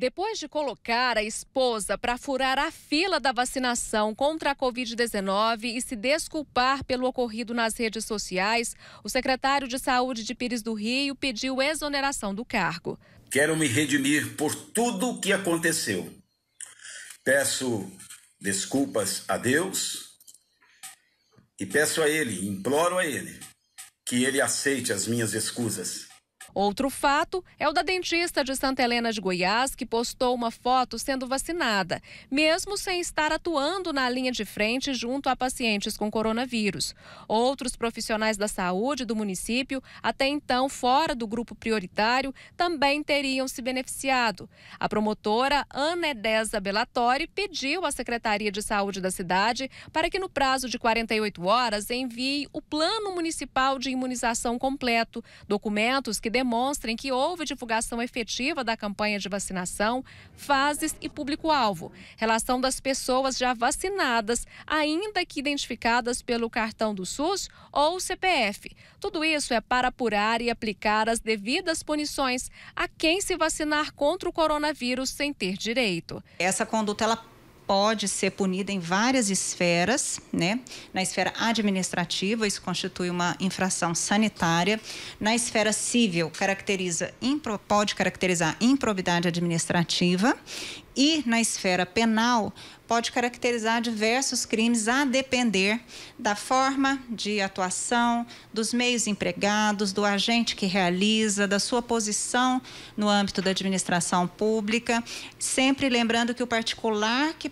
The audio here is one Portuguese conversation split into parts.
Depois de colocar a esposa para furar a fila da vacinação contra a Covid-19 e se desculpar pelo ocorrido nas redes sociais, o secretário de Saúde de Pires do Rio pediu exoneração do cargo. Quero me redimir por tudo o que aconteceu. Peço desculpas a Deus e peço a Ele, imploro a Ele, que Ele aceite as minhas escusas Outro fato é o da dentista de Santa Helena de Goiás, que postou uma foto sendo vacinada, mesmo sem estar atuando na linha de frente junto a pacientes com coronavírus. Outros profissionais da saúde do município, até então fora do grupo prioritário, também teriam se beneficiado. A promotora Ana Edesa Bellatori pediu à Secretaria de Saúde da cidade para que, no prazo de 48 horas, envie o Plano Municipal de Imunização Completo, documentos que demonstrem que houve divulgação efetiva da campanha de vacinação, fases e público-alvo, relação das pessoas já vacinadas, ainda que identificadas pelo cartão do SUS ou CPF. Tudo isso é para apurar e aplicar as devidas punições a quem se vacinar contra o coronavírus sem ter direito. Essa conduta ela pode ser punida em várias esferas, né? Na esfera administrativa, isso constitui uma infração sanitária. Na esfera civil, caracteriza, pode caracterizar improbidade administrativa. E na esfera penal, pode caracterizar diversos crimes a depender da forma de atuação, dos meios empregados, do agente que realiza, da sua posição no âmbito da administração pública. Sempre lembrando que o particular que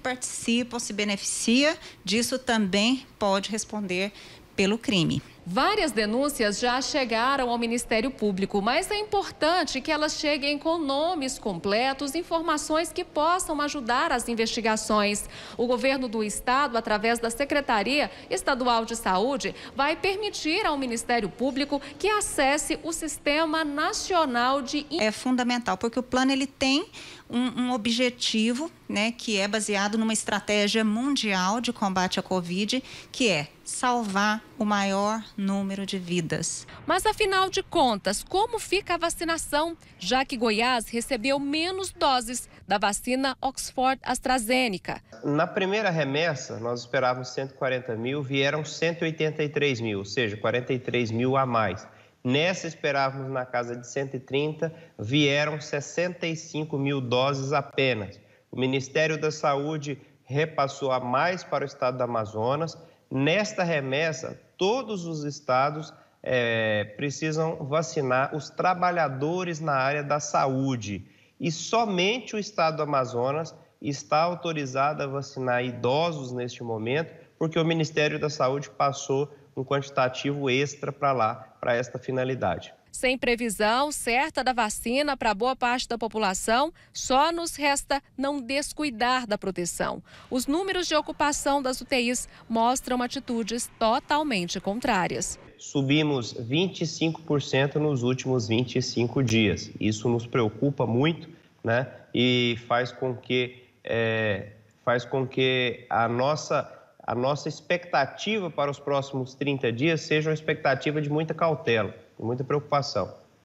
ou se beneficia disso também pode responder pelo crime. Várias denúncias já chegaram ao Ministério Público, mas é importante que elas cheguem com nomes completos, informações que possam ajudar as investigações. O governo do estado, através da Secretaria Estadual de Saúde, vai permitir ao Ministério Público que acesse o Sistema Nacional de É fundamental, porque o plano ele tem um, um objetivo, né, que é baseado numa estratégia mundial de combate à Covid, que é salvar o maior número de vidas. Mas afinal de contas, como fica a vacinação, já que Goiás recebeu menos doses da vacina Oxford AstraZeneca? Na primeira remessa, nós esperávamos 140 mil, vieram 183 mil, ou seja, 43 mil a mais. Nessa esperávamos na casa de 130, vieram 65 mil doses apenas. O Ministério da Saúde repassou a mais para o estado do Amazonas. Nesta remessa, todos os estados é, precisam vacinar os trabalhadores na área da saúde. E somente o estado do Amazonas está autorizado a vacinar idosos neste momento, porque o Ministério da Saúde passou um quantitativo extra para lá, para esta finalidade. Sem previsão certa da vacina para boa parte da população, só nos resta não descuidar da proteção. Os números de ocupação das UTIs mostram atitudes totalmente contrárias. Subimos 25% nos últimos 25 dias. Isso nos preocupa muito né? e faz com que, é, faz com que a nossa a nossa expectativa para os próximos 30 dias seja uma expectativa de muita cautela muita preocupação.